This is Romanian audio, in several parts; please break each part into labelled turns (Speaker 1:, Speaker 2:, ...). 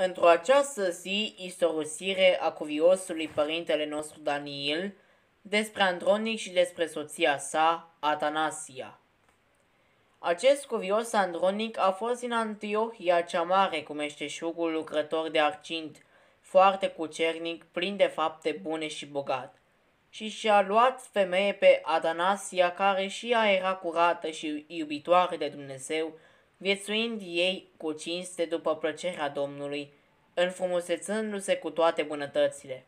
Speaker 1: Într-o această zi, istorosire a cuviosului părintele nostru Daniel despre Andronic și despre soția sa, Atanasia. Acest cuvios Andronic a fost din Antiohia cea mare cu meșteșugul lucrător de argint, foarte cucernic, plin de fapte bune și bogat. Și și-a luat femeie pe Atanasia, care și ea era curată și iubitoare de Dumnezeu, viețuind ei cu cinste după plăcerea Domnului, înfrumusețându-se cu toate bunătățile.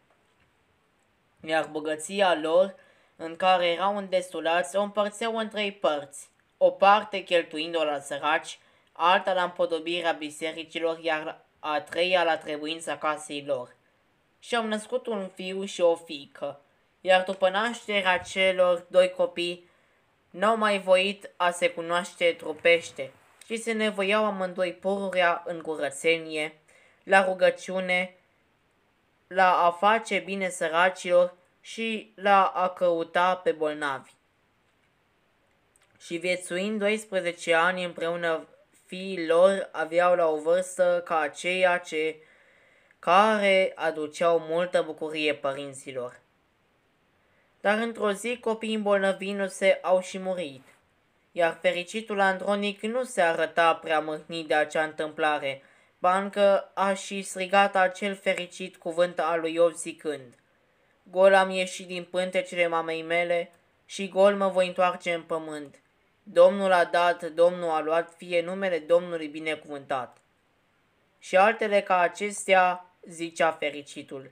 Speaker 1: Iar bogăția lor, în care erau îndestulați, o împărțeau în trei părți, o parte cheltuind-o la săraci, alta la împodobirea bisericilor, iar a treia la trebuința casei lor. Și au născut un fiu și o fiică, iar după nașterea celor doi copii, n-au mai voit a se cunoaște trupește, și se nevoiau amândoi pururea în curățenie, la rugăciune, la a face bine săracilor și la a căuta pe bolnavi. Și viețuind 12 ani împreună fiii lor aveau la o vârstă ca aceea ce, care aduceau multă bucurie părinților. Dar într-o zi copiii îmbolnăvindu-se au și murit – iar fericitul Andronic nu se arăta prea mâhnit de acea întâmplare, bancă a și strigat acel fericit cuvânt al lui Iov zicând, Gol am ieșit din pântecele mamei mele și gol mă voi întoarce în pământ. Domnul a dat, Domnul a luat, fie numele Domnului binecuvântat. Și altele ca acestea, zicea fericitul.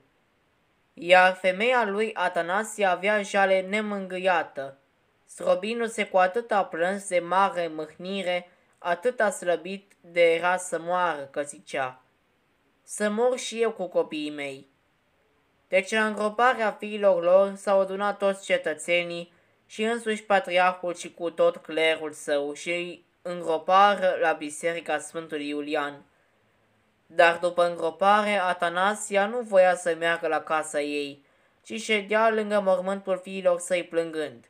Speaker 1: Iar femeia lui Atanasie avea jale nemângâiată, Strobindu-se cu atâta a plâns de mare mâhnire, atât a slăbit de era să moară, că zicea, să mor și eu cu copiii mei. Deci la îngroparea fiilor lor s-au adunat toți cetățenii și însuși patriarhul și cu tot clerul său și îngropară la biserica Sfântului Iulian. Dar după îngropare, Atanasia nu voia să meargă la casa ei, ci ședea lângă mormântul fiilor săi plângând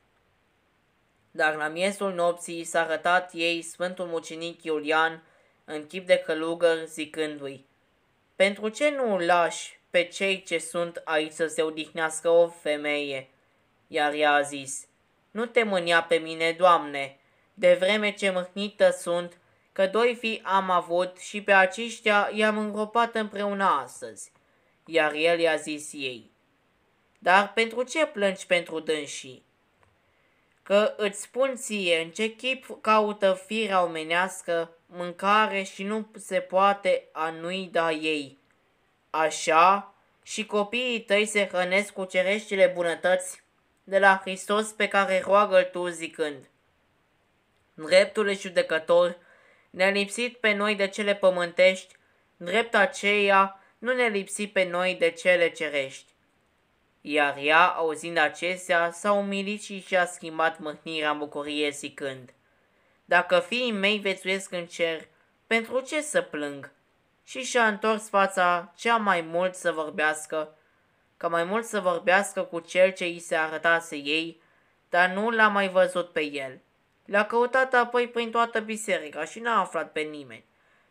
Speaker 1: dar la miezul nopții s-a arătat ei Sfântul Mucinic Iulian în chip de călugăr zicându-i, Pentru ce nu lași pe cei ce sunt aici să se odihnească o femeie? Iar ea a zis, Nu te mânia pe mine, Doamne, de vreme ce mâhnită sunt, că doi fi am avut și pe aceștia i-am îngropat împreună astăzi. Iar el i-a zis ei, Dar pentru ce plângi pentru dânsii? că îți spun ție în ce chip caută firea omenească mâncare și nu se poate a nu-i da ei. Așa și copiii tăi se hrănesc cu cereștile bunătăți de la Hristos pe care roagă-l tu zicând. Dreptul judecător ne-a lipsit pe noi de cele pământești, drept aceea nu ne lipsi pe noi de cele cerești. Iar ea, auzind acestea, s-a umilit și și-a schimbat mâhnirea în bucurie zicând, Dacă fiii mei vețuiesc în cer, pentru ce să plâng? Și și-a întors fața cea mai mult să vorbească, ca mai mult să vorbească cu cel ce îi se arătase ei, dar nu l-a mai văzut pe el. L-a căutat apoi prin toată biserica și n-a aflat pe nimeni.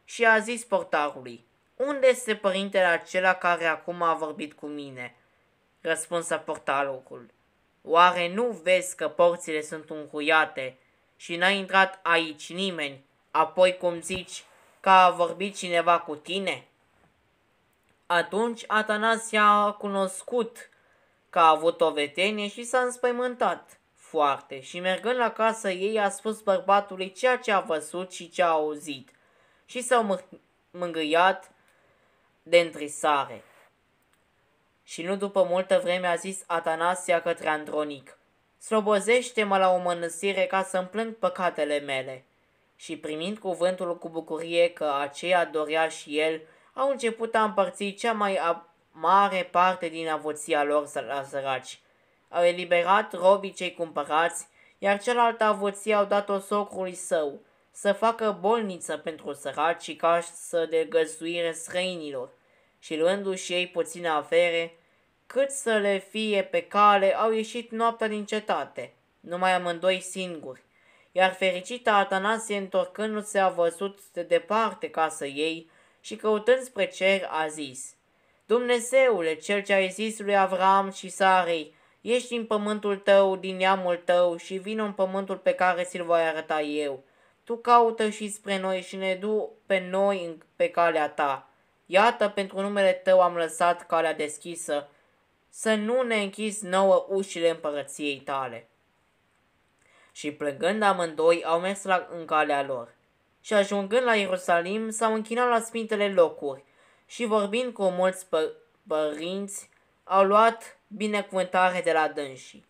Speaker 1: Și a zis portarului, unde este părintele acela care acum a vorbit cu mine?" răspunsă portalocul. Oare nu vezi că porțile sunt încuiate și n-a intrat aici nimeni, apoi cum zici că a vorbit cineva cu tine? Atunci Atanasia a cunoscut că a avut o vetenie și s-a înspăimântat foarte și mergând la casă ei a spus bărbatului ceea ce a văzut și ce a auzit și s-au mângâiat de întrisare și nu după multă vreme a zis Atanasia către Andronic, Slobozește-mă la o mănăstire ca să-mi plâng păcatele mele. Și primind cuvântul cu bucurie că aceea dorea și el, au început a împărți cea mai mare parte din avoția lor la săraci. Au eliberat robii cei cumpărați, iar cealaltă avoție au dat-o socrului său, să facă bolniță pentru săraci și să de găzduire străinilor și luându-și ei puține afere, cât să le fie pe cale, au ieșit noaptea din cetate, numai amândoi singuri, iar fericita Atanasie întorcându-se a văzut de departe casă ei și căutând spre cer a zis, Dumnezeule, cel ce ai zis lui Avram și Sarei, ieși din pământul tău, din neamul tău și vină în pământul pe care ți-l voi arăta eu. Tu caută și spre noi și ne du pe noi pe calea ta Iată, pentru numele tău am lăsat calea deschisă, să nu ne închizi nouă ușile împărăției tale. Și plângând amândoi, au mers la, în calea lor. Și ajungând la Ierusalim, s-au închinat la spintele locuri și vorbind cu mulți pă- părinți, au luat binecuvântare de la dânsii.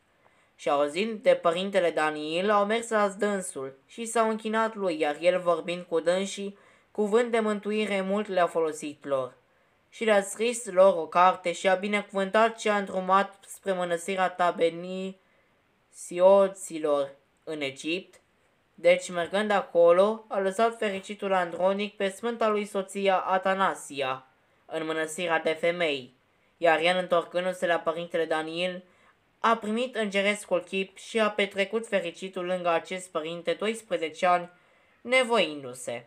Speaker 1: Și auzind de părintele Daniel, au mers la dânsul și s-au închinat lui, iar el vorbind cu dânsii, Cuvânt de mântuire mult le-a folosit lor și le-a scris lor o carte și a binecuvântat și a îndrumat spre mănăstirea tabenii sioților în Egipt. Deci, mergând acolo, a lăsat fericitul Andronic pe sfânta lui soția Atanasia în mănăsirea de femei, iar el, întorcându-se la părintele Daniel, a primit îngerescul chip și a petrecut fericitul lângă acest părinte 12 ani, nevoindu-se.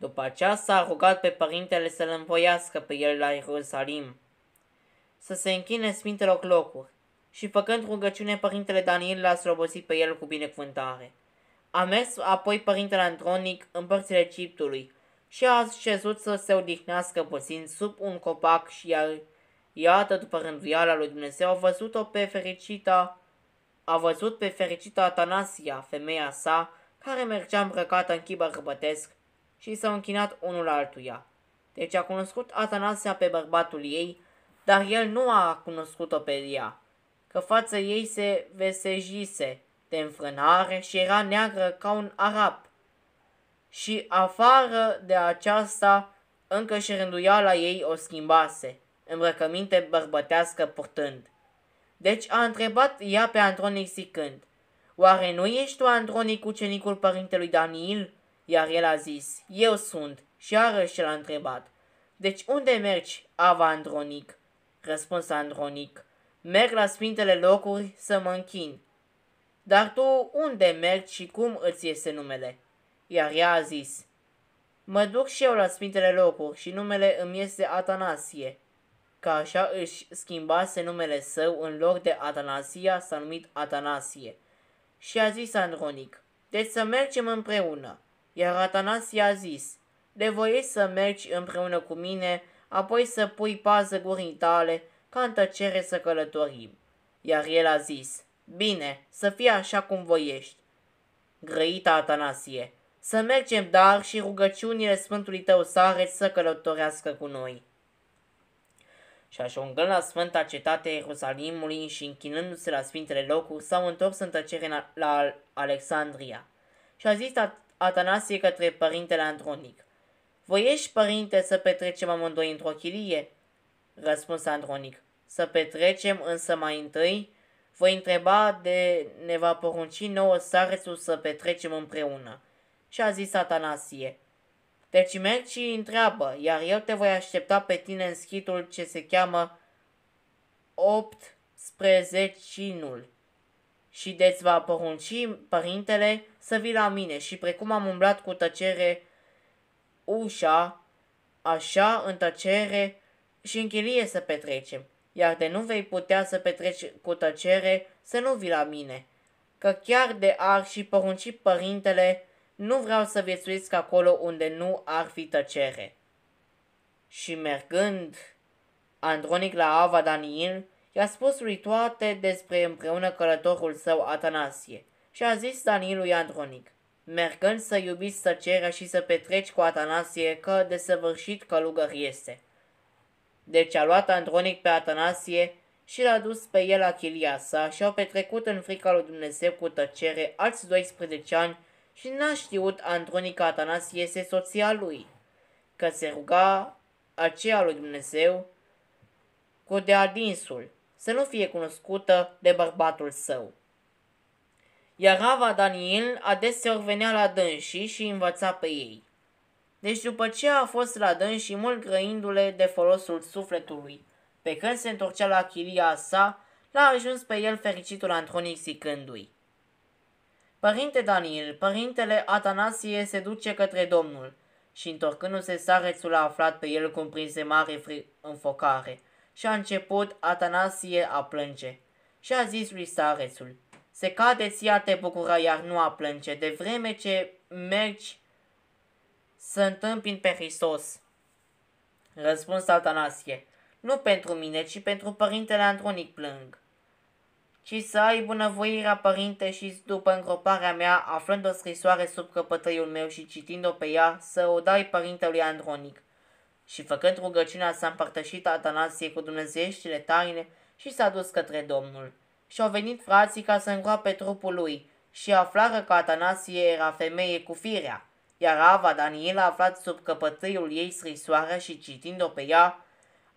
Speaker 1: După aceasta a rugat pe părintele să-l învoiască pe el la Ierusalim, să se închine sfintelor locuri și făcând rugăciune părintele Daniel l-a slobosit pe el cu binecuvântare. A mers apoi părintele Andronic în părțile Egiptului și a șezut să se odihnească puțin sub un copac și iar, iată după rânduiala lui Dumnezeu a văzut-o pe fericita a văzut pe fericita Atanasia, femeia sa, care mergea îmbrăcată în chibă răbătesc și s-au închinat unul altuia. Deci a cunoscut Atanasia pe bărbatul ei, dar el nu a cunoscut-o pe ea, că fața ei se vesejise de înfrânare și era neagră ca un arab. Și afară de aceasta, încă și la ei o schimbase, îmbrăcăminte bărbătească purtând. Deci a întrebat ea pe Andronic zicând, Oare nu ești tu, Andronic, ucenicul părintelui Daniel? Iar el a zis, eu sunt. Și iarăși l-a întrebat, deci unde mergi, Ava Andronic? Răspuns Andronic, merg la sfintele locuri să mă închin. Dar tu unde mergi și cum îți iese numele? Iar ea a zis, mă duc și eu la sfintele locuri și numele îmi este Atanasie. Ca așa își schimbase numele său în loc de Atanasia s-a numit Atanasie. Și a zis Andronic, deci să mergem împreună. Iar Atanas a zis, de voie să mergi împreună cu mine, apoi să pui pază gurii tale, ca în tăcere să călătorim. Iar el a zis, bine, să fie așa cum voiești. Grăita Atanasie, să mergem dar și rugăciunile Sfântului tău sare să călătorească cu noi. Și ajungând la Sfânta Cetate Ierusalimului și închinându-se la Sfintele Locuri, s-au întors în tăcere la Alexandria. Și a zis Atanasie către părintele Andronic. Voiești, părinte, să petrecem amândoi într-o chilie? Răspuns Andronic. Să petrecem însă mai întâi? Voi întreba de ne va porunci nouă sarețul să petrecem împreună. Și a zis Atanasie. Deci mergi și întreabă, iar eu te voi aștepta pe tine în schitul ce se cheamă 8 spre zecinul și deți va porunci, părintele, să vii la mine și precum am umblat cu tăcere ușa, așa în tăcere și în chilie să petrecem, iar de nu vei putea să petreci cu tăcere, să nu vii la mine, că chiar de ar și porunci părintele, nu vreau să viețuiesc acolo unde nu ar fi tăcere. Și mergând, Andronic la Ava Daniel, I-a spus lui toate despre împreună călătorul său Atanasie și a zis Danilui Andronic, mergând să iubiți cere și să petreci cu Atanasie că desăvârșit călugăr este. Deci a luat Andronic pe Atanasie și l-a dus pe el la sa și au petrecut în frica lui Dumnezeu cu tăcere alți 12 ani și n-a știut că Atanasie este soția lui, că se ruga aceea lui Dumnezeu cu de adinsul să nu fie cunoscută de bărbatul său. Iar Rava Daniel adeseori venea la dânsii și învăța pe ei. Deci după ce a fost la dânsii mult grăindu-le de folosul sufletului, pe când se întorcea la chilia sa, l-a ajuns pe el fericitul Antronic zicându-i. Părinte Daniel, părintele Atanasie se duce către Domnul și întorcându-se sarețul a aflat pe el cuprinse mare fri- înfocare – și a început Atanasie a plânge. Și a zis lui Sarețul, se cade ea te bucura, iar nu a plânge, de vreme ce mergi să întâmpin pe Hristos. Răspuns Atanasie, nu pentru mine, ci pentru părintele Andronic plâng. Ci să ai bunăvoirea părinte și după îngroparea mea, aflând o scrisoare sub căpătăiul meu și citind-o pe ea, să o dai părintelui Andronic și făcând rugăciunea s-a împărtășit Atanasie cu dumnezeieștile taine și s-a dus către Domnul. Și au venit frații ca să îngroape trupul lui și aflară că Atanasie era femeie cu firea, iar Ava Daniela aflat sub căpătâiul ei scrisoarea și citind-o pe ea,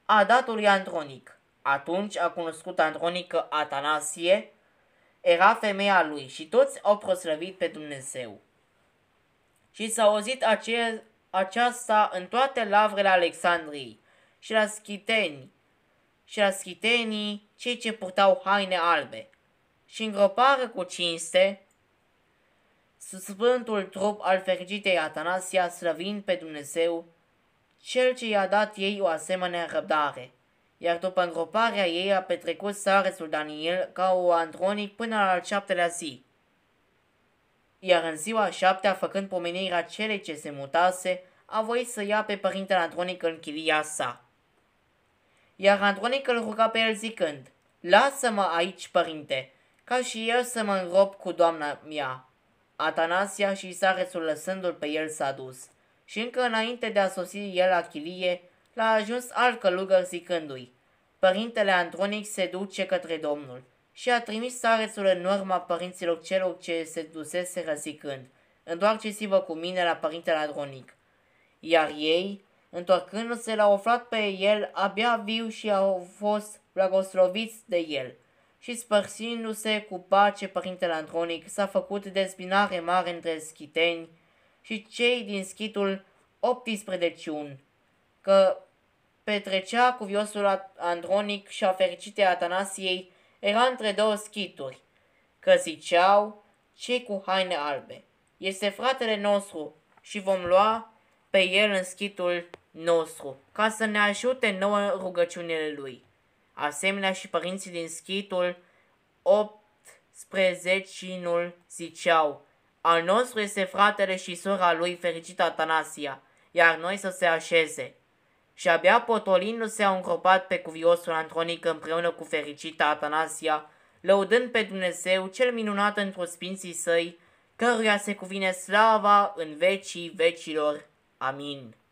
Speaker 1: a dat lui Andronic. Atunci a cunoscut Andronic că Atanasie era femeia lui și toți au proslăvit pe Dumnezeu. Și s-a auzit aceea aceasta în toate lavrele Alexandrii și la schiteni, și la schitenii cei ce purtau haine albe și îngropară cu cinste sfântul trup al fericitei Atanasia slăvind pe Dumnezeu, cel ce i-a dat ei o asemenea răbdare. Iar după îngroparea ei a petrecut sarețul Daniel ca o andronic până la al șaptelea zi iar în ziua a șaptea, făcând pomenirea celei ce se mutase, a voit să ia pe părintele Andronic în chilia sa. Iar Andronic îl ruga pe el zicând, Lasă-mă aici, părinte, ca și eu să mă îngrop cu doamna mea. Atanasia și Isarețul lăsându-l pe el s-a dus. Și încă înainte de a sosi el la chilie, l-a ajuns alt călugăr zicându-i, Părintele Andronic se duce către Domnul și a trimis starețul în urma părinților celor ce se dusese zicând, Întoarceți-vă cu mine la părintele Adronic. Iar ei, întorcându-se, l-au aflat pe el abia viu și au fost blagosloviți de el. Și spărsindu-se cu pace părintele Andronic, s-a făcut dezbinare mare între schiteni și cei din schitul 18 că petrecea cu viosul Andronic și a fericitei Atanasiei era între două schituri, că ziceau cei cu haine albe. Este fratele nostru și vom lua pe el în schitul nostru, ca să ne ajute nouă rugăciunile lui. Asemenea și părinții din schitul 18-nul ziceau, al nostru este fratele și sora lui fericită Atanasia, iar noi să se așeze și abia potolindu-se au îngropat pe cuviosul Antronic împreună cu fericita Atanasia, lăudând pe Dumnezeu cel minunat într-o sfinții săi, căruia se cuvine slava în vecii vecilor. Amin.